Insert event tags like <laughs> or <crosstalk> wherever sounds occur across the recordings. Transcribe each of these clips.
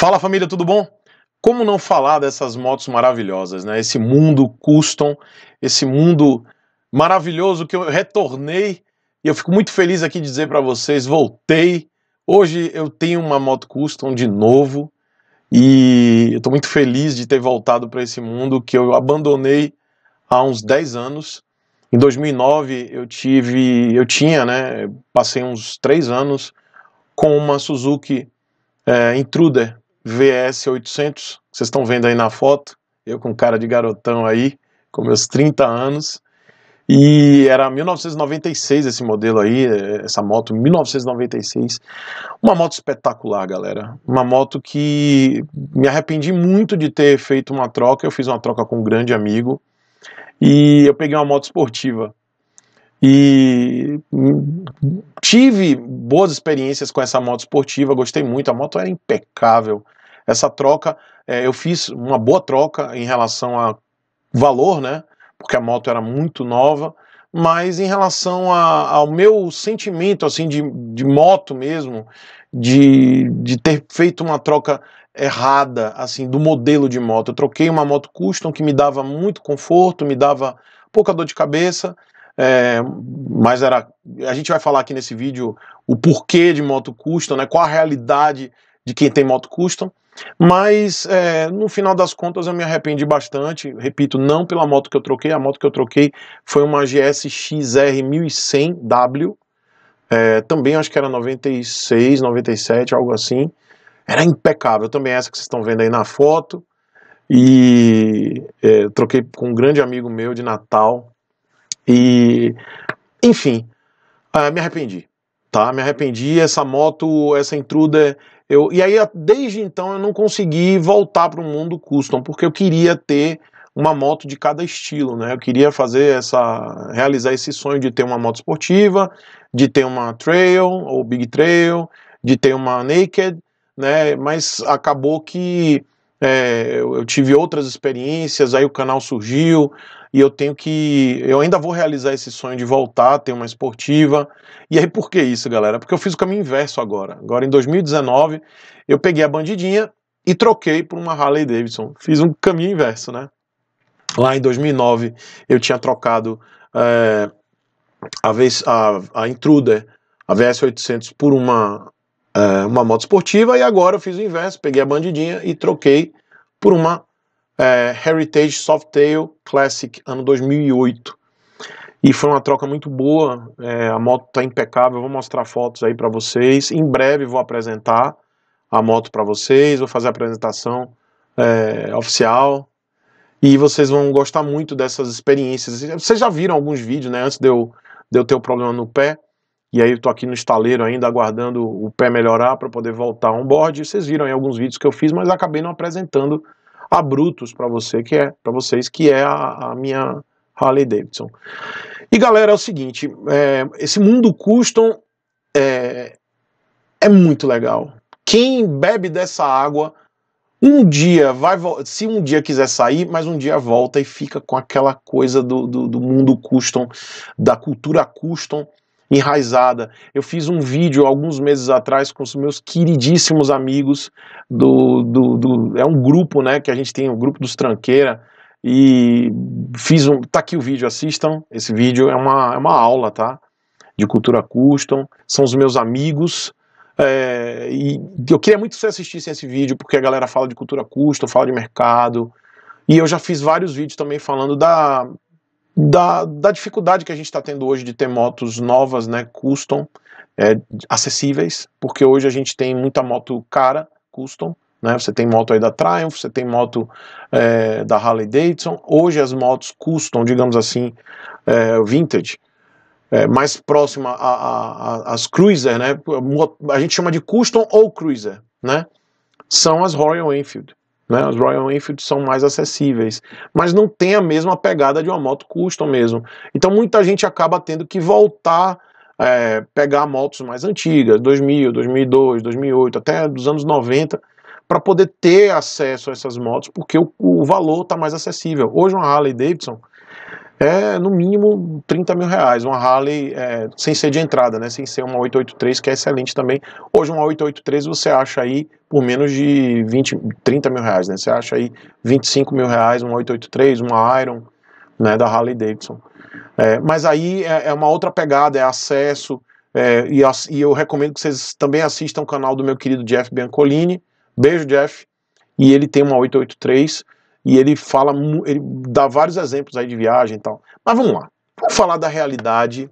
Fala família, tudo bom? Como não falar dessas motos maravilhosas, né? Esse mundo custom, esse mundo maravilhoso que eu retornei e eu fico muito feliz aqui de dizer para vocês, voltei. Hoje eu tenho uma moto custom de novo e eu estou muito feliz de ter voltado para esse mundo que eu abandonei há uns 10 anos. Em 2009 eu tive, eu tinha, né, passei uns 3 anos com uma Suzuki é, Intruder VS 800, vocês estão vendo aí na foto, eu com cara de garotão aí, com meus 30 anos, e era 1996 esse modelo aí, é, essa moto, 1996. Uma moto espetacular, galera. Uma moto que me arrependi muito de ter feito uma troca. Eu fiz uma troca com um grande amigo e eu peguei uma moto esportiva. E tive boas experiências com essa moto esportiva, gostei muito, a moto era impecável. Essa troca, é, eu fiz uma boa troca em relação a valor, né? Porque a moto era muito nova, mas em relação a, ao meu sentimento assim de, de moto mesmo, de, de ter feito uma troca errada assim do modelo de moto. Eu troquei uma moto custom que me dava muito conforto, me dava pouca dor de cabeça é, mas era. A gente vai falar aqui nesse vídeo o porquê de moto custom, né? Qual a realidade de quem tem moto custom. Mas é, no final das contas eu me arrependi bastante. Repito, não pela moto que eu troquei. A moto que eu troquei foi uma GSXR 1100W. É, também acho que era 96, 97, algo assim. Era impecável. Também essa que vocês estão vendo aí na foto. E é, troquei com um grande amigo meu de Natal, e, enfim, uh, me arrependi, tá? Me arrependi. Essa moto, essa intruder, eu, e aí desde então eu não consegui voltar para o mundo custom, porque eu queria ter uma moto de cada estilo, né? Eu queria fazer essa, realizar esse sonho de ter uma moto esportiva, de ter uma trail ou big trail, de ter uma naked, né? Mas acabou que é, eu tive outras experiências, aí o canal surgiu e eu tenho que. Eu ainda vou realizar esse sonho de voltar, ter uma esportiva. E aí por que isso, galera? Porque eu fiz o caminho inverso agora. Agora em 2019, eu peguei a bandidinha e troquei por uma Harley Davidson. Fiz um caminho inverso, né? Lá em 2009, eu tinha trocado é, a, vez, a, a Intruder, a VS800, por uma é, uma moto esportiva e agora eu fiz o inverso, peguei a bandidinha e troquei por uma é, Heritage Softail Classic ano 2008. E foi uma troca muito boa, é, a moto está impecável, eu vou mostrar fotos aí para vocês. Em breve vou apresentar a moto para vocês, vou fazer a apresentação oficial e vocês vão gostar muito dessas experiências. Vocês já viram alguns vídeos, né? Antes de eu, de eu ter o problema no pé, e aí eu tô aqui no estaleiro ainda aguardando o pé melhorar para poder voltar on board. Vocês viram aí alguns vídeos que eu fiz, mas acabei não apresentando a Brutus para você que é para vocês que é a, a, minha Harley Davidson. E galera, é o seguinte, é, esse mundo custom é, é muito legal. Quem bebe dessa água um dia vai se um dia quiser sair, mas um dia volta e fica com aquela coisa do, do, do mundo custom, da cultura custom enraizada. Eu fiz um vídeo alguns meses atrás com os meus queridíssimos amigos do, do, do é um grupo, né, que a gente tem, o grupo dos Tranqueira, e fiz um, tá aqui o vídeo, assistam, esse vídeo é uma, é uma aula, tá, de cultura custom, são os meus amigos, é, e eu queria muito que você assistisse esse vídeo, porque a galera fala de cultura custom, fala de mercado, e eu já fiz vários vídeos também falando da, da, da dificuldade que a gente está tendo hoje de ter motos novas, né, custom, é, acessíveis, porque hoje a gente tem muita moto cara, custom, né, você tem moto aí da Triumph, você tem moto é, da Harley Davidson, hoje as motos custom, digamos assim, é, vintage, é, mais próxima às cruiser, né? A gente chama de custom ou cruiser, né? São as Royal Enfield. Né? As Royal Enfield são mais acessíveis, mas não tem a mesma pegada de uma moto custom mesmo. Então muita gente acaba tendo que voltar é, pegar motos mais antigas, 2000, 2002, 2008, até dos anos 90, para poder ter acesso a essas motos, porque o, o valor está mais acessível. Hoje uma Harley Davidson é no mínimo 30 mil reais. Uma Harley é, sem ser de entrada, né? Sem ser uma 883, que é excelente também. Hoje, uma 883 você acha aí por menos de 20, 30 mil reais, né? Você acha aí 25 mil reais, uma 883, uma Iron, né? Da Harley Davidson. É, mas aí é, é uma outra pegada, é acesso. É, e, e, eu recomendo que vocês também assistam o canal do meu querido Jeff Biancolini. Beijo, Jeff. E ele tem uma 883 e ele fala, ele dá vários exemplos aí de viagem e tal. Mas vamos lá, vamos falar da realidade,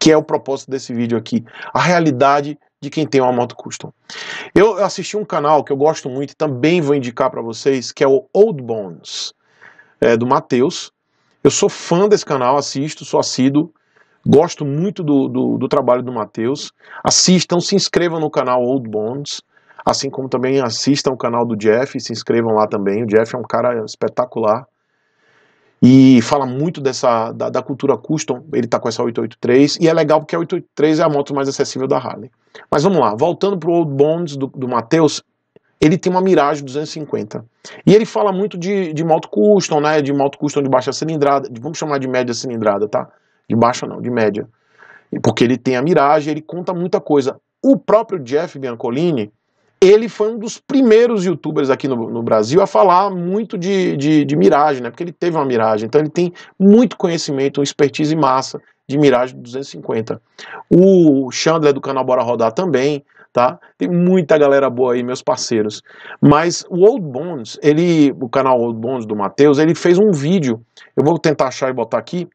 que é o propósito desse vídeo aqui. A realidade de quem tem uma moto custom. Eu assisti um canal que eu gosto muito e também vou indicar para vocês, que é o Old Bones, é, do Matheus. Eu sou fã desse canal, assisto, sou assíduo, gosto muito do, do, do trabalho do Matheus. Assistam, se inscrevam no canal Old Bones. Assim como também assistam o canal do Jeff, se inscrevam lá também. O Jeff é um cara espetacular e fala muito dessa da, da cultura custom. Ele está com essa 883 e é legal porque a 883 é a moto mais acessível da Harley. Mas vamos lá, voltando para o Old Bonds do, do Matheus, ele tem uma Mirage 250. E ele fala muito de, de moto custom, né? De moto custom de baixa cilindrada, de, vamos chamar de média cilindrada, tá? De baixa não, de média. Porque ele tem a Mirage, ele conta muita coisa. O próprio Jeff Biancolini, ele foi um dos primeiros youtubers aqui no, no Brasil a falar muito de, de, de, miragem, né? Porque ele teve uma miragem, então ele tem muito conhecimento, expertise massa de miragem 250. O Chandler do canal Bora Rodar também, tá? Tem muita galera boa aí, meus parceiros. Mas o Old Bones, ele, o canal Old Bones do Matheus, ele fez um vídeo, eu vou tentar achar e botar aqui,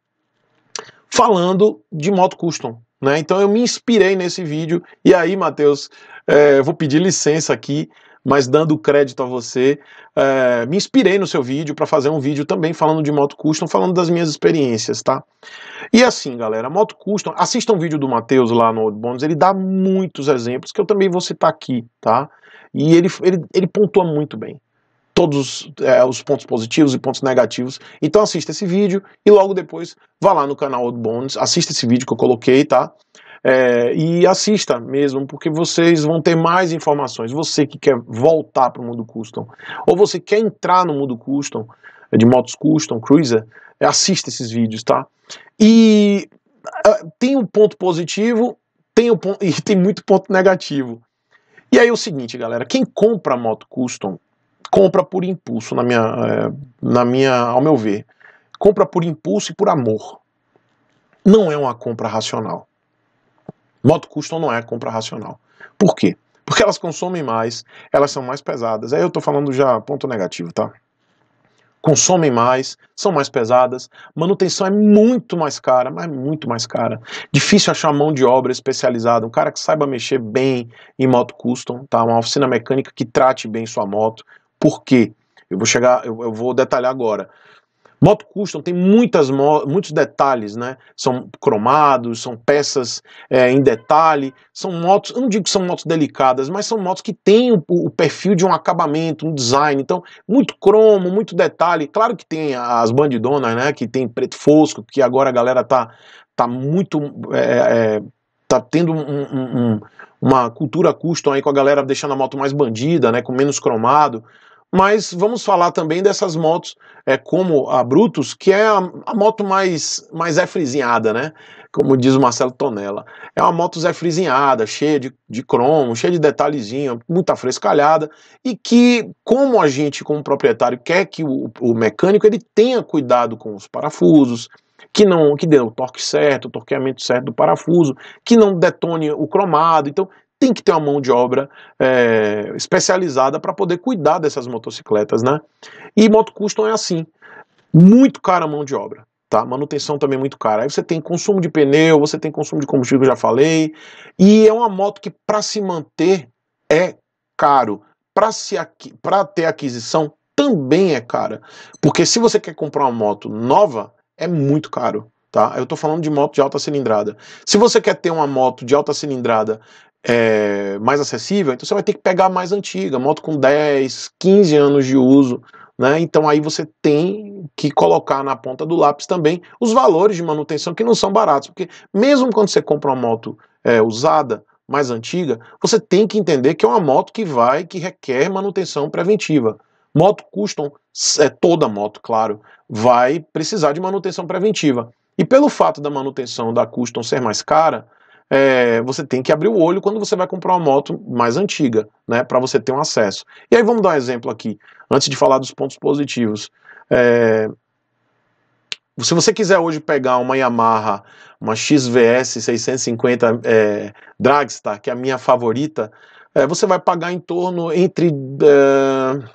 falando de moto custom, né? Então eu me inspirei nesse vídeo. E aí, Matheus, é, vou pedir licença aqui, mas dando crédito a você, é, me inspirei no seu vídeo para fazer um vídeo também falando de moto custom, falando das minhas experiências, tá? E assim, galera, moto custom, assista um vídeo do Matheus lá no Old ele dá muitos exemplos que eu também vou citar aqui, tá? E ele, ele, ele pontua muito bem todos é, os pontos positivos e pontos negativos. Então assista esse vídeo e logo depois vá lá no canal Old Bones, assista esse vídeo que eu coloquei, tá? É, e assista mesmo, porque vocês vão ter mais informações. Você que quer voltar para o mundo custom, ou você quer entrar no mundo custom, de motos custom, cruiser, é, assista esses vídeos, tá? E é, tem um ponto positivo tem um ponto, <laughs> e tem muito ponto negativo. E aí é o seguinte, galera, quem compra moto custom compra por impulso, na minha, é, na minha, ao meu ver. Compra por impulso e por amor. Não é uma compra racional. Moto custom não é compra racional. Por quê? Porque elas consomem mais, elas são mais pesadas. Aí eu estou falando já ponto negativo, tá? Consomem mais, são mais pesadas, manutenção é muito mais cara, mas muito mais cara. Difícil achar mão de obra especializada, um cara que saiba mexer bem em moto custom, tá? Uma oficina mecânica que trate bem sua moto, por quê? Eu vou chegar, eu, eu vou detalhar agora. Moto custom tem muitas, muitos detalhes, né? São cromados, são peças é, em detalhe, são motos, eu não digo que são motos delicadas, mas são motos que têm o, o, perfil de um acabamento, um design. Então, muito cromo, muito detalhe. Claro que tem as bandidonas, né? Que tem preto fosco, que agora a galera tá, tá muito. É, é, tá tendo um, um, uma cultura custom aí com a galera deixando a moto mais bandida, né? Com menos cromado. Mas vamos falar também dessas motos é, como a Brutus, que é a, a moto mais, mais é frisinhada, né? Como diz o Marcelo Tonella. É uma moto Zé frisinhada, cheia de, de cromo, cheia de detalhezinho, muita frescalhada, e que, como a gente, como proprietário, quer que o, o mecânico ele tenha cuidado com os parafusos, que não que dê o torque certo, o torqueamento certo do parafuso, que não detone o cromado. Então, tem que ter uma mão de obra é, especializada para poder cuidar dessas motocicletas, né? E moto custom é assim, muito cara a mão de obra, tá? Manutenção também é muito cara. Aí você tem consumo de pneu, você tem consumo de combustível, já falei, e é uma moto que para se manter é caro, para se para ter aquisição também é cara, porque se você quer comprar uma moto nova é muito caro tá? Eu estou falando de moto de alta cilindrada. Se você quer ter uma moto de alta cilindrada é, mais acessível, então você vai ter que pegar a mais antiga, moto com 10, 15 anos de uso. Né? Então aí você tem que colocar na ponta do lápis também os valores de manutenção que não são baratos, porque mesmo quando você compra uma moto é, usada, mais antiga, você tem que entender que é uma moto que vai, que requer manutenção preventiva. Moto custom, é, toda moto, claro, vai precisar de manutenção preventiva. E pelo fato da manutenção da custom ser mais cara, é, você tem que abrir o olho quando você vai comprar uma moto mais antiga, né, para você ter um acesso. E aí vamos dar um exemplo aqui, antes de falar dos pontos positivos. É, se você quiser hoje pegar uma Yamaha, uma XVS 650 é, Dragstar, que é a minha favorita, é, você vai pagar em torno entre é,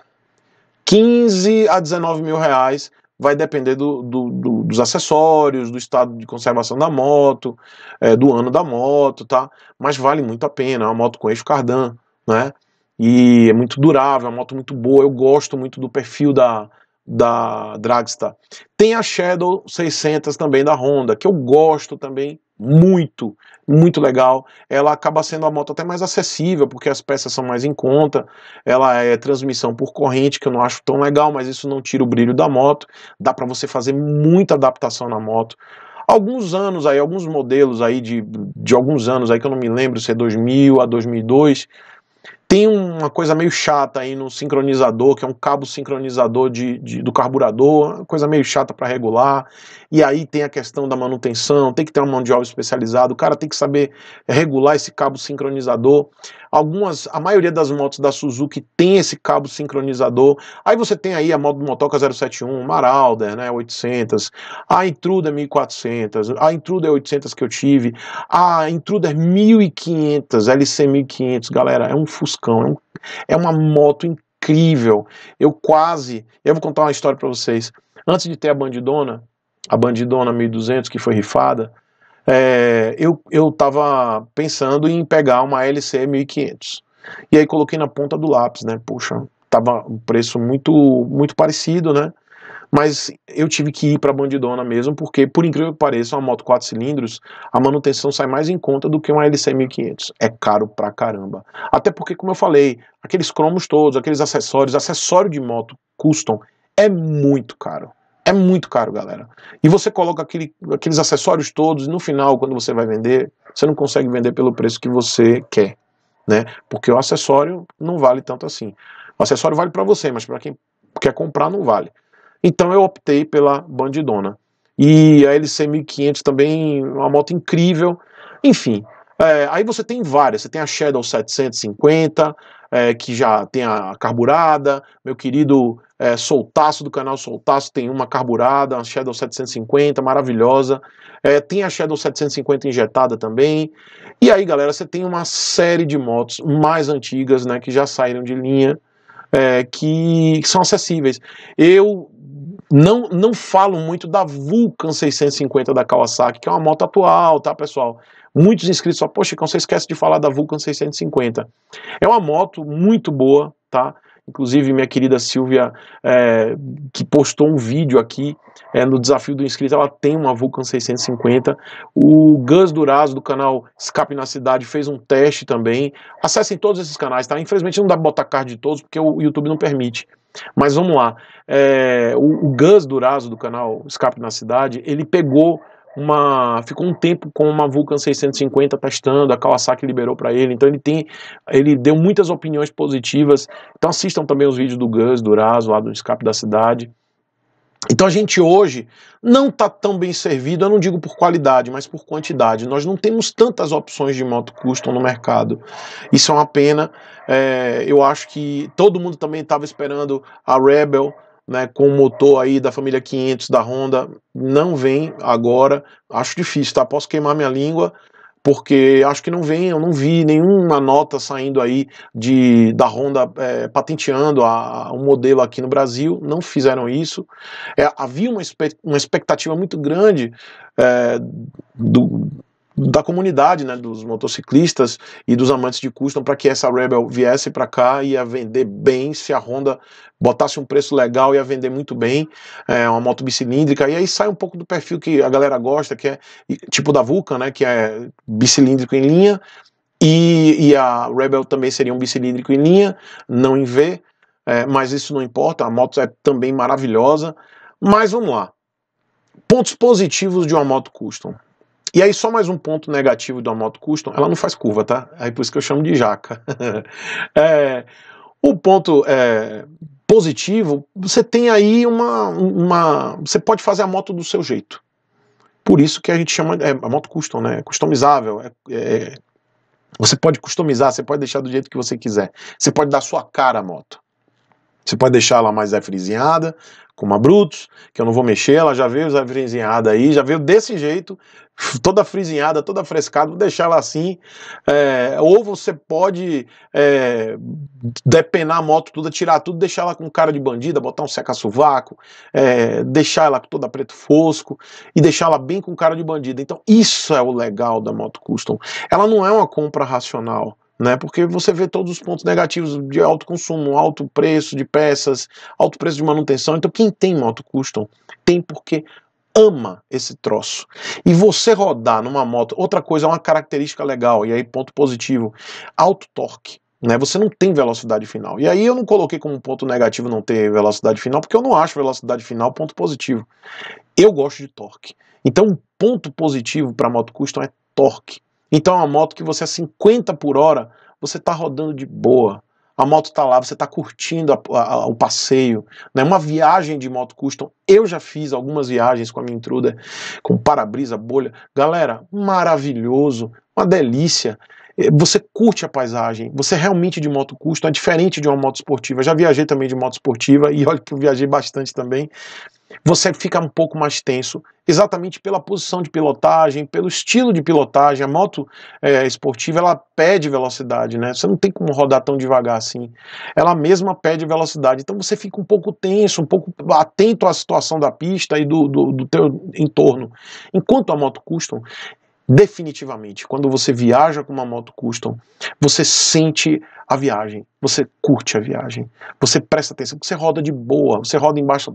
15 a 19 mil reais vai depender do, do, do, dos acessórios, do estado de conservação da moto, é, do ano da moto, tá? Mas vale muito a pena, é uma moto com eixo cardan, né? E é muito durável, é uma moto muito boa, eu gosto muito do perfil da, da Dragstar. Tem a Shadow 600 também da Honda, que eu gosto também muito, muito legal. Ela acaba sendo a moto até mais acessível, porque as peças são mais em conta. Ela é transmissão por corrente, que eu não acho tão legal, mas isso não tira o brilho da moto. Dá para você fazer muita adaptação na moto. Alguns anos aí, alguns modelos aí de, de alguns anos aí que eu não me lembro se é 2000 a 2002, tem uma coisa meio chata aí no sincronizador, que é um cabo sincronizador de, de do carburador, coisa meio chata para regular. E aí tem a questão da manutenção, tem que ter um mão de obra especializado, o cara tem que saber regular esse cabo sincronizador. Algumas, a maioria das motos da Suzuki tem esse cabo sincronizador. Aí você tem aí a moto Motoca 071, Maralda né, 800, a Intruder 1400, a Intruder 800 que eu tive, a Intruder 1500, LC 1500, galera, é um fuscão, é, um, é uma moto incrível. Eu quase, eu vou contar uma história para vocês. Antes de ter a Bandidona, a Bandidona 1200 que foi rifada, é, eu estava pensando em pegar uma LC 1500. E aí coloquei na ponta do lápis, né? Puxa, tava um preço muito, muito parecido, né? Mas eu tive que ir para Bandidona mesmo, porque, por incrível que pareça, uma moto 4 cilindros, a manutenção sai mais em conta do que uma LC 1500. É caro pra caramba. Até porque, como eu falei, aqueles cromos todos, aqueles acessórios, acessório de moto custom, é muito caro. É muito caro, galera. E você coloca aquele, aqueles acessórios todos e no final, quando você vai vender, você não consegue vender pelo preço que você quer, né? Porque o acessório não vale tanto assim. O acessório vale para você, mas para quem quer comprar não vale. Então eu optei pela Bandidona. E a LC 1500 também, uma moto incrível. Enfim, é, aí você tem várias, você tem a Shadow 750, é, que já tem a carburada, meu querido é, Soltaço do canal Soltaço tem uma carburada, a Shadow 750, maravilhosa. É, tem a Shadow 750 injetada também. E aí, galera, você tem uma série de motos mais antigas, né, que já saíram de linha, é, que são acessíveis. Eu não, não falo muito da Vulcan 650 da Kawasaki, que é uma moto atual, tá, pessoal? Muitos inscritos falam, poxa, então você esquece de falar da Vulcan 650. É uma moto muito boa, tá? Inclusive, minha querida Silvia, é, que postou um vídeo aqui é, no desafio do inscrito, ela tem uma Vulcan 650. O Gus Duraz, do canal Escape na Cidade, fez um teste também. Acessem todos esses canais, tá? Infelizmente não dá pra botar card de todos, porque o YouTube não permite. Mas vamos lá. É, o, o Gus Durazo, do canal Escape na Cidade, ele pegou uma ficou um tempo com uma Vulcan 650 testando, a Kawasaki liberou para ele, então ele tem ele deu muitas opiniões positivas. Então assistam também os vídeos do Gus, do Raso, lá do Escape da Cidade. Então a gente hoje não está tão bem servido, eu não digo por qualidade, mas por quantidade. Nós não temos tantas opções de moto custom no mercado. Isso é uma pena. É, eu acho que todo mundo também estava esperando a Rebel, né, com o motor aí da família 500 da Honda, não vem agora. Acho difícil, tá? Posso queimar minha língua, porque acho que não vem, eu não vi nenhuma nota saindo aí de da Honda é, patenteando a, a, um modelo aqui no Brasil, não fizeram isso. É, havia uma, uma expectativa muito grande é, do, da comunidade, né, dos motociclistas e dos amantes de custom para que essa Rebel viesse para cá e a vender bem, se a Honda botasse um preço legal ia vender muito bem, é uma moto bicilíndrica e aí sai um pouco do perfil que a galera gosta, que é tipo da Vulcan, né, que é bicilíndrico em linha e, e a Rebel também seria um bicilíndrico em linha, não em V, é, mas isso não importa, a moto é também maravilhosa, mas vamos lá. Pontos positivos de uma moto custom. E aí, só mais um ponto negativo da moto custom: ela não faz curva, tá? Aí por isso que eu chamo de jaca. <laughs> é, o ponto é, positivo: você tem aí uma, uma. Você pode fazer a moto do seu jeito. Por isso que a gente chama é, a moto custom, né? É customizável. É, é, você pode customizar, você pode deixar do jeito que você quiser. Você pode dar sua cara à moto. Você pode deixar ela mais afrezinhada, como a Brutus, que eu não vou mexer, ela já veio afrezinhada aí, já veio desse jeito, <laughs> toda frisinhada, toda frescada, vou deixar ela assim. É, ou você pode é, depenar a moto toda, tirar tudo, deixar ela com cara de bandida, botar um seca-sovaco, é, deixar ela toda preto fosco e deixar ela bem com cara de bandida. Então, isso é o legal da moto custom. Ela não é uma compra racional né? Porque você vê todos os pontos negativos de alto consumo, alto preço de peças, alto preço de manutenção. Então quem tem moto custom tem porque ama esse troço. E você rodar numa moto, outra coisa, é uma característica legal, e aí ponto positivo, alto torque. Né, você não tem velocidade final. E aí eu não coloquei como ponto negativo não ter velocidade final, porque eu não acho velocidade final ponto positivo. Eu gosto de torque. Então, um ponto positivo para moto custom é torque. Então, a moto que você é a 50 por hora, você está rodando de boa. A moto está lá, você está curtindo a, a, o passeio. Né? Uma viagem de moto custom. Eu já fiz algumas viagens com a minha intruder, com para-brisa, bolha. Galera, maravilhoso, uma delícia. É, você curte a paisagem, você realmente de moto custom, é diferente de uma moto esportiva. Eu já viajei também de moto esportiva <laughs> e olha que eu viajei bastante também você fica um pouco mais tenso, exatamente pela posição de pilotagem, pelo estilo de pilotagem. A moto é, esportiva ela pede velocidade, né? Você não tem como rodar tão devagar assim. Ela mesma pede velocidade, então você fica um pouco tenso, um pouco atento à situação da pista e do, do, do teu entorno. Enquanto a moto custom, definitivamente. Quando você viaja com uma moto custom, você sente a viagem, você curte a viagem, você presta atenção, você roda de boa, você roda em baixa,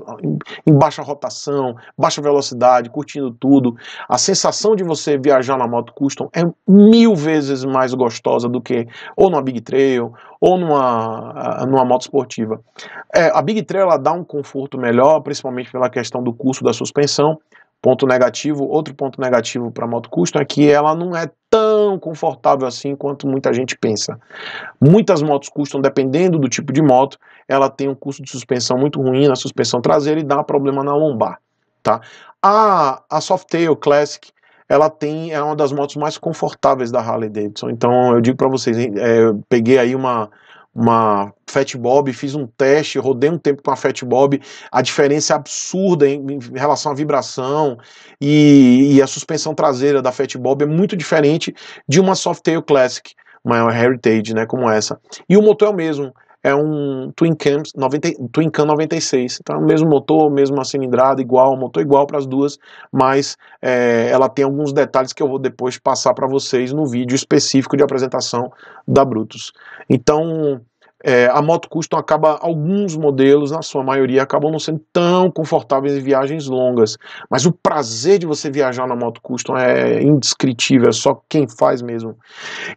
em baixa rotação, baixa velocidade, curtindo tudo. A sensação de você viajar na moto custom é mil vezes mais gostosa do que ou numa Big Trail ou numa, ah, numa moto esportiva. É, a Big Trail ela dá um conforto melhor, principalmente pela questão do custo da suspensão, Ponto negativo, outro ponto negativo para a moto custom é que ela não é tão confortável assim quanto muita gente pensa. Muitas motos custom, dependendo do tipo de moto, ela tem um custo de suspensão muito ruim na suspensão traseira e dá problema na lombar, tá? A, a Softail Classic, ela tem é uma das motos mais confortáveis da Harley Davidson. Então eu digo para vocês, é, eu peguei aí uma uma Fat Bob, fiz um teste, rodei um tempo com a Fat Bob, a diferença é absurda em, em relação à vibração e, e, a suspensão traseira da Fat Bob é muito diferente de uma Softail Classic, uma Heritage, né, como essa. E o motor é o mesmo, é um Twin Cam, 90, Twin Cam 96. Então é o mesmo motor, mesma cilindrada, igual, motor igual para as duas, mas é, ela tem alguns detalhes que eu vou depois passar para vocês no vídeo específico de apresentação da Brutus. Então é, a moto custom acaba, alguns modelos, na sua maioria, acabam não sendo tão confortáveis em viagens longas. Mas o prazer de você viajar na moto custom é indescritível, é só quem faz mesmo.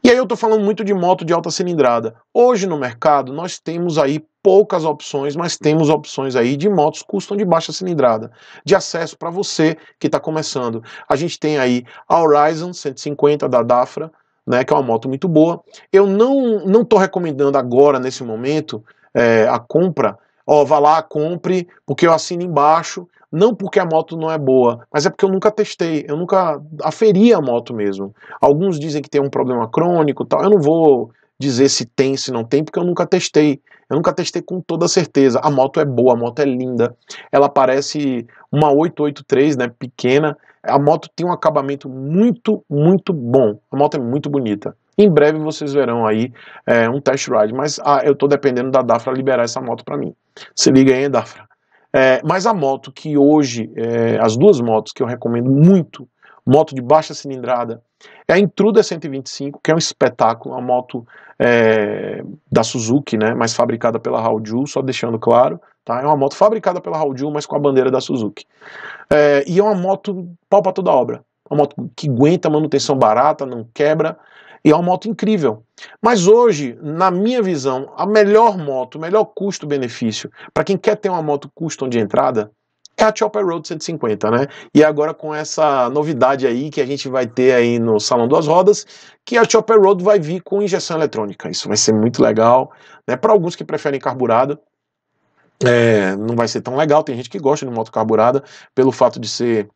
E aí eu estou falando muito de moto de alta cilindrada. Hoje no mercado nós temos aí poucas opções, mas temos opções aí de motos custom de baixa cilindrada, de acesso para você que está começando. A gente tem aí a Horizon 150 da Dafra, né, que é uma moto muito boa. Eu não não estou recomendando agora, nesse momento, é, a compra. Ó, oh, vá lá, compre, porque eu assino embaixo. Não porque a moto não é boa, mas é porque eu nunca testei, eu nunca aferi a moto mesmo. Alguns dizem que tem um problema crônico tal. Eu não vou dizer se tem, se não tem, porque eu nunca testei. Eu nunca testei com toda certeza. A moto é boa, a moto é linda. Ela parece uma 883, né, pequena, a moto tem um acabamento muito, muito bom. A moto é muito bonita. Em breve vocês verão aí é, um test ride, mas ah, eu estou dependendo da Dafra liberar essa moto para mim. Se liga aí, Dafra. É, mas a moto que hoje, é, as duas motos que eu recomendo muito, moto de baixa cilindrada, é a Intruder 125, que é um espetáculo, a moto é, da Suzuki, né, mas fabricada pela Raul Ju, só deixando claro, Tá? É uma moto fabricada pela Raudil, mas com a bandeira da Suzuki. É, e é uma moto pau pra toda obra. É uma moto que aguenta manutenção barata, não quebra. E é uma moto incrível. Mas hoje, na minha visão, a melhor moto, o melhor custo-benefício, para quem quer ter uma moto custom de entrada, é a Chopper Road 150, né? E é agora com essa novidade aí que a gente vai ter aí no Salão das Rodas, que a Chopper Road vai vir com injeção eletrônica. Isso vai ser muito legal, né? Para alguns que preferem carburado, é, não vai ser tão legal. Tem gente que gosta de moto carburada pelo fato de ser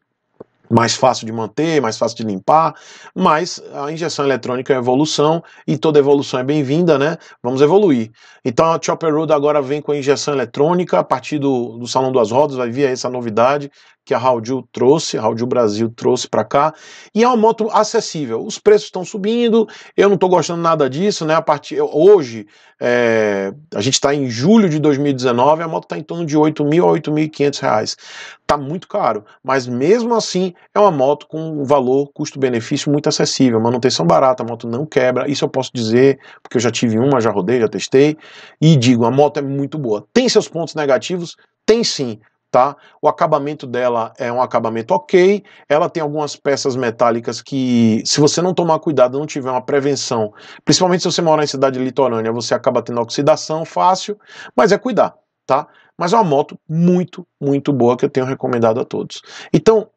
mais fácil de manter, mais fácil de limpar, mas a injeção eletrônica é evolução e toda evolução é bem-vinda, né? Vamos evoluir. Então a Chopper Road agora vem com a injeção eletrônica, a partir do, do Salão das Rodas vai vir essa novidade que a Raudil trouxe, a Raudil Brasil trouxe para cá, e é uma moto acessível. Os preços estão subindo, eu não estou gostando nada disso, né? A partir hoje, é, a gente está em julho de 2019, a moto está em torno de 8 mil a 8.500 reais. Está muito caro, mas mesmo assim é uma moto com um valor custo-benefício muito acessível, manutenção barata, a moto não quebra, isso eu posso dizer, porque eu já tive uma, já rodei, já testei, e digo, a moto é muito boa. Tem seus pontos negativos? Tem sim, tá? O acabamento dela é um acabamento ok, ela tem algumas peças metálicas que, se você não tomar cuidado, não tiver uma prevenção, principalmente se você mora em cidade litorânea, você acaba tendo oxidação fácil, mas é cuidar, tá? Mas é uma moto muito, muito boa que eu tenho recomendado a todos. Então,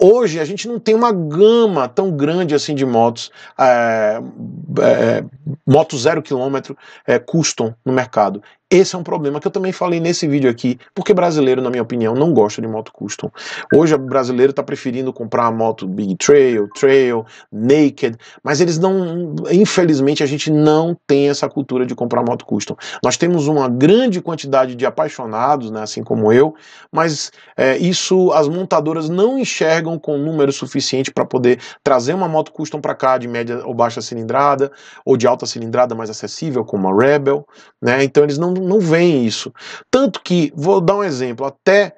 hoje a gente não tem uma gama tão grande assim de motos, é, eh, é, eh, moto zero quilômetro é, custom no mercado. Esse é um problema que eu também falei nesse vídeo aqui, porque brasileiro, na minha opinião, não gosta de moto custom. Hoje o brasileiro está preferindo comprar a moto Big Trail, Trail, Naked, mas eles não, infelizmente, a gente não tem essa cultura de comprar moto custom. Nós temos uma grande quantidade de apaixonados, né, assim como eu, mas é, isso as montadoras não enxergam com número suficiente para poder trazer uma moto custom para cá de média ou baixa cilindrada, ou de alta cilindrada mais acessível, como a Rebel, né? Então eles não não vem isso. Tanto que, vou dar um exemplo, até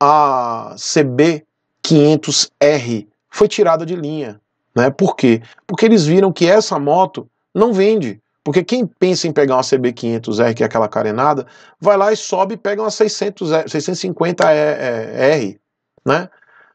a CB500R foi tirada de linha. Né? Por quê? Porque eles viram que essa moto não vende. Porque quem pensa em pegar uma CB500R, que é aquela carenada, vai lá e sobe e pega uma 600 650R, né?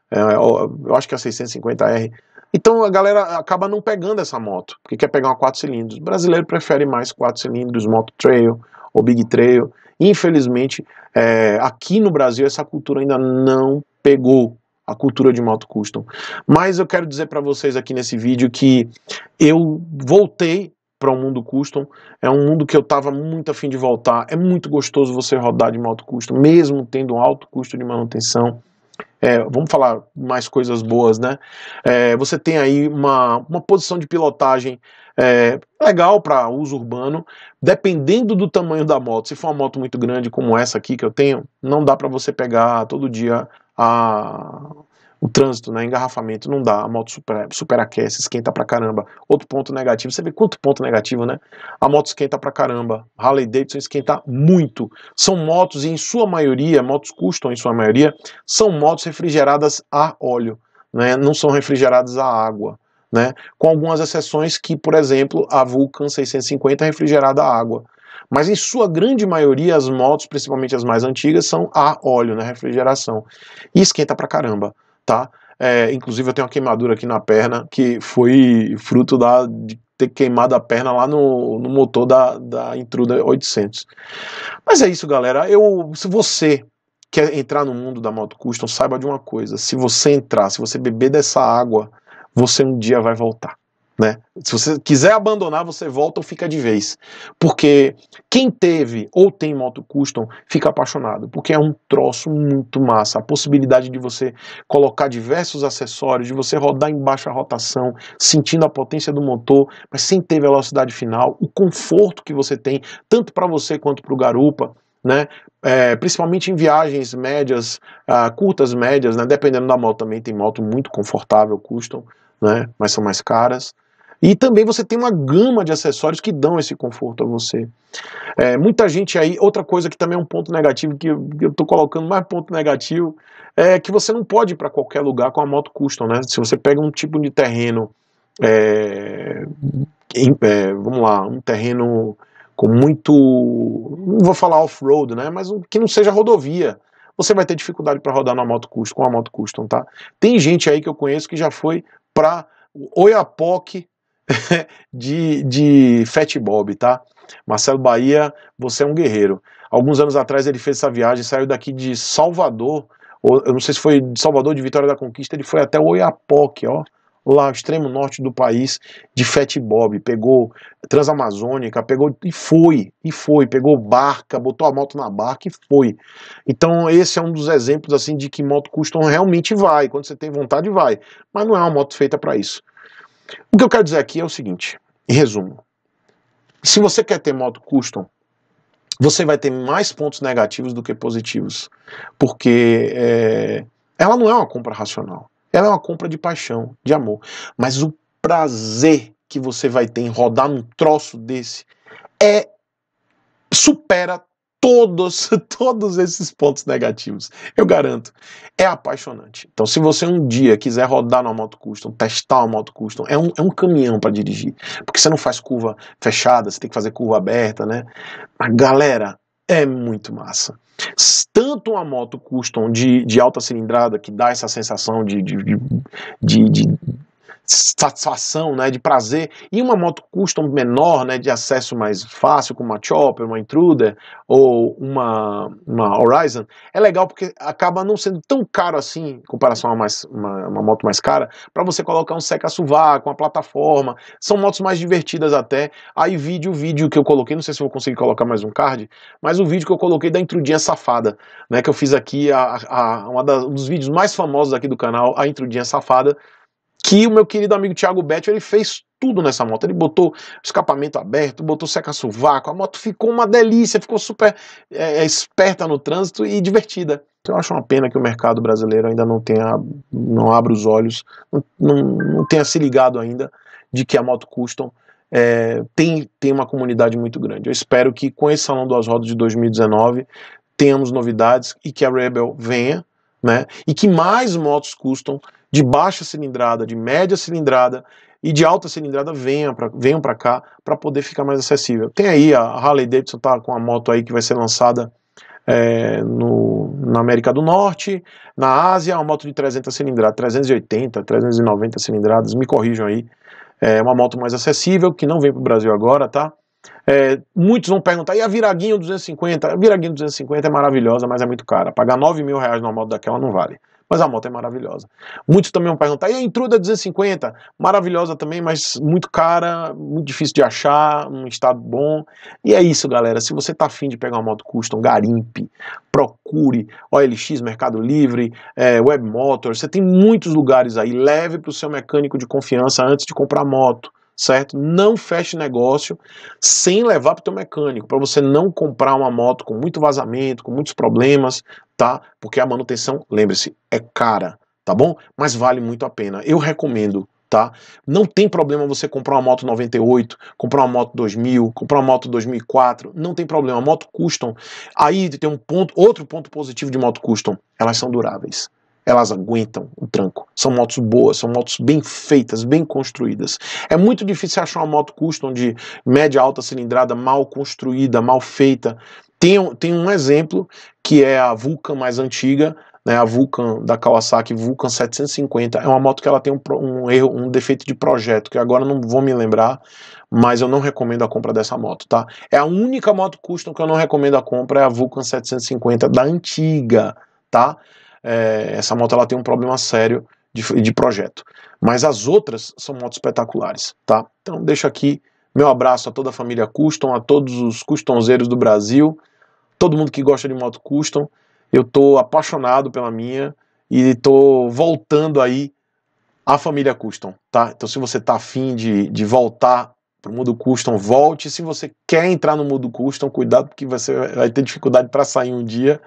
É, eu acho que é a 650R então a galera acaba não pegando essa moto, porque quer pegar uma 4 cilindros. O brasileiro prefere mais 4 cilindros, moto trail ou big trail. Infelizmente, é, aqui no Brasil essa cultura ainda não pegou a cultura de moto custom. Mas eu quero dizer para vocês aqui nesse vídeo que eu voltei para o um mundo custom. É um mundo que eu estava muito afim de voltar. É muito gostoso você rodar de moto custom, mesmo tendo um alto custo de manutenção é, vamos falar mais coisas boas, né? É, você tem aí uma, uma posição de pilotagem é, legal para uso urbano, dependendo do tamanho da moto. Se for uma moto muito grande como essa aqui que eu tenho, não dá para você pegar todo dia a o trânsito, né? Engarrafamento não dá, a moto super, superaquece, esquenta pra caramba. Outro ponto negativo, você vê quanto ponto negativo, né? A moto esquenta pra caramba. Harley Davidson esquenta muito. São motos, e em sua maioria, motos custom em sua maioria, são motos refrigeradas a óleo, né? Não são refrigeradas a água. Né? Com algumas exceções que, por exemplo, a Vulcan 650 é refrigerada a água. Mas em sua grande maioria, as motos, principalmente as mais antigas, são a óleo, né? Refrigeração. E esquenta pra caramba tá? É, inclusive eu tenho uma queimadura aqui na perna que foi fruto da, de ter queimado a perna lá no, no motor da, da Intruder 800. Mas é isso, galera. Eu, se você quer entrar no mundo da moto custom, saiba de uma coisa: se você entrar, se você beber dessa água, você um dia vai voltar. Né? Se você quiser abandonar, você volta ou fica de vez. Porque quem teve ou tem moto custom fica apaixonado, porque é um troço muito massa. A possibilidade de você colocar diversos acessórios, de você rodar em baixa rotação, sentindo a potência do motor, mas sem ter velocidade final, o conforto que você tem, tanto para você quanto para o garupa, né? É, principalmente em viagens médias, uh, curtas, médias, né? dependendo da moto também, tem moto muito confortável, custom, né? mas são mais caras. E também você tem uma gama de acessórios que dão esse conforto a você. É, muita gente aí, outra coisa que também é um ponto negativo, que eu estou colocando mais ponto negativo, é que você não pode ir para qualquer lugar com a moto custom, né? Se você pega um tipo de terreno, é, é, vamos lá, um terreno com muito, não vou falar off-road, né? Mas que não seja rodovia você vai ter dificuldade para rodar na moto custom, com a moto custom, tá? Tem gente aí que eu conheço que já foi para Oiapoque <laughs> de, de Fat Bob, tá? Marcelo Bahia, você é um guerreiro. Alguns anos atrás ele fez essa viagem, saiu daqui de Salvador, ou, eu não sei se foi de Salvador, de Vitória da Conquista, ele foi até Oiapoque, ó, lá extremo norte do país, de Fat Bob, pegou Transamazônica, pegou e foi, e foi, pegou barca, botou a moto na barca e foi. Então esse é um dos exemplos assim de que moto custom realmente vai, quando você tem vontade vai, mas não é uma moto feita para isso. O que eu quero dizer aqui é o seguinte, em resumo. Se você quer ter moto custom, você vai ter mais pontos negativos do que positivos, porque é, ela não é uma compra racional, ela é uma compra de paixão, de amor. Mas o prazer que você vai ter em rodar um troço desse é supera todos, <laughs> todos esses pontos negativos. Eu garanto, é apaixonante. Então, se você um dia quiser rodar numa moto custom, testar uma moto custom, é um, é um caminhão para dirigir, porque você não faz curva fechada, você tem que fazer curva aberta, né? Mas, galera, é muito massa. Tanto uma moto custom de, de alta cilindrada, que dá essa sensação de, de, de, de satisfação, né, de prazer, e uma moto custom menor, né, de acesso mais fácil, como uma Chopper, uma Intruder ou uma, uma Horizon, é legal porque acaba não sendo tão caro assim, em comparação a mais, uma, uma moto mais cara, para você colocar um seca com uma plataforma, são motos mais divertidas até, aí vídeo, o vídeo que eu coloquei, não sei se vou conseguir colocar mais um card, mas o vídeo que eu coloquei da Intrudinha Safada, né, que eu fiz aqui, a, a, a um dos vídeos mais famosos aqui do canal, a Intrudinha Safada, que o meu querido amigo Thiago Betti, ele fez tudo nessa moto. Ele botou escapamento aberto, botou seca-sovaco, a moto ficou uma delícia, ficou super é, é, esperta no trânsito e divertida. Então, eu acho uma pena que o mercado brasileiro ainda não tenha, não abra os olhos, não, não, não tenha se ligado ainda de que a moto custom é, tem, tem uma comunidade muito grande. Eu espero que com esse Salão das Rodas de 2019 tenhamos novidades e que a Rebel venha, né? E que mais motos custom de baixa cilindrada, de média cilindrada e de alta cilindrada venham para venham cá para poder ficar mais acessível. Tem aí a Harley Davidson tá com a moto aí que vai ser lançada é, no, na América do Norte, na Ásia, uma moto de 300 cilindradas, 380, 390 cilindradas, me corrijam aí. É uma moto mais acessível, que não vem para o Brasil agora, tá? É, muitos vão perguntar, e a Viraguinho 250? A Viraguinho 250 é maravilhosa, mas é muito cara. Pagar 9 mil reais numa moto daquela não vale mas a moto é maravilhosa. Muitos também vão perguntar, e a Intruda 250? Maravilhosa também, mas muito cara, muito difícil de achar, um estado bom. E é isso, galera. Se você tá afim de pegar uma moto custom, garimpe, procure OLX, Mercado Livre, é, Web Motor, você tem muitos lugares aí. Leve para o seu mecânico de confiança antes de comprar moto certo? Não feche negócio sem levar para o teu mecânico, para você não comprar uma moto com muito vazamento, com muitos problemas, tá? Porque a manutenção, lembre-se, é cara, tá bom? Mas vale muito a pena. Eu recomendo, tá? Não tem problema você comprar uma moto 98, comprar uma moto 2000, comprar uma moto 2004, não tem problema. A moto custom, aí tem um ponto, outro ponto positivo de moto custom, elas são duráveis elas aguentam o tranco. São motos boas, são motos bem feitas, bem construídas. É muito difícil achar uma moto custom de média alta cilindrada mal construída, mal feita. Tem, tem um exemplo que é a Vulcan mais antiga, né, a Vulcan da Kawasaki Vulcan 750 é uma moto que ela tem um, um, erro, um defeito de projeto que agora não vou me lembrar, mas eu não recomendo a compra dessa moto, tá? É a única moto custom que eu não recomendo a compra é a Vulcan 750 da antiga, tá? é, essa moto ela tem um problema sério de, de projeto. Mas as outras são motos espetaculares, tá? Então deixo aqui meu abraço a toda a família Custom, a todos os customzeiros do Brasil, todo mundo que gosta de moto custom. Eu tô apaixonado pela minha e tô voltando aí à família custom, tá? Então se você tá afim de, de voltar para o mundo custom, volte. Se você quer entrar no mundo custom, cuidado, porque você vai ter dificuldade para sair um dia.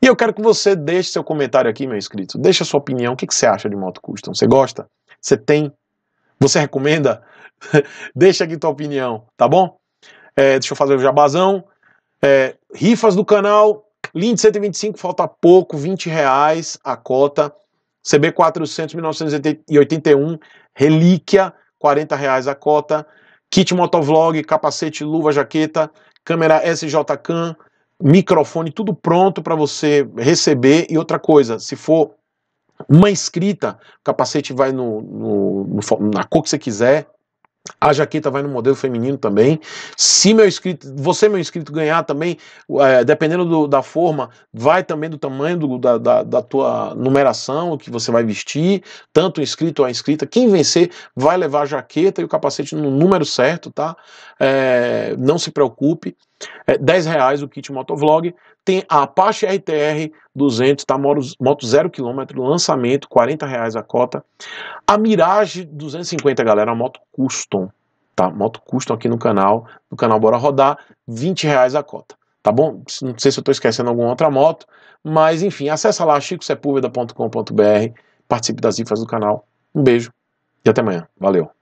E eu quero que você deixe seu comentário aqui, meu inscrito. Deixe a sua opinião. O que, que você acha de moto custom? Você gosta? Você tem? Você recomenda? <laughs> deixa aqui tua opinião, tá bom? É, deixa eu fazer o jabazão. É, rifas do canal, Lind 125, falta pouco, 20 reais a cota. CB 400, 1981, Relíquia, 40 reais a cota. Kit motovlog, capacete, luva, jaqueta, câmera SJCAM, microfone, tudo pronto para você receber. E outra coisa, se for uma inscrita, o capacete vai no, no, no na cor que você quiser, a jaqueta vai no modelo feminino também. Se meu inscrito, você meu inscrito ganhar também, é, dependendo do, da forma, vai também do tamanho do, da, da, da, tua numeração que você vai vestir, tanto inscrito ou inscrita. Quem vencer vai levar a jaqueta e o capacete no número certo, tá? É, não se preocupe. É, 10 reais o kit motovlog. Tem a Apache RTR 200, tá? Moto 0 km, lançamento, 40 reais a cota. A Mirage 250, galera, a moto custom, tá? Moto custom aqui no canal, no canal Bora Rodar, 20 reais a cota. Tá bom? Não sei se eu estou esquecendo alguma outra moto, mas enfim, acessa lá chicosepulveda.com.br, participe das rifas do canal. Um beijo e até amanhã. Valeu!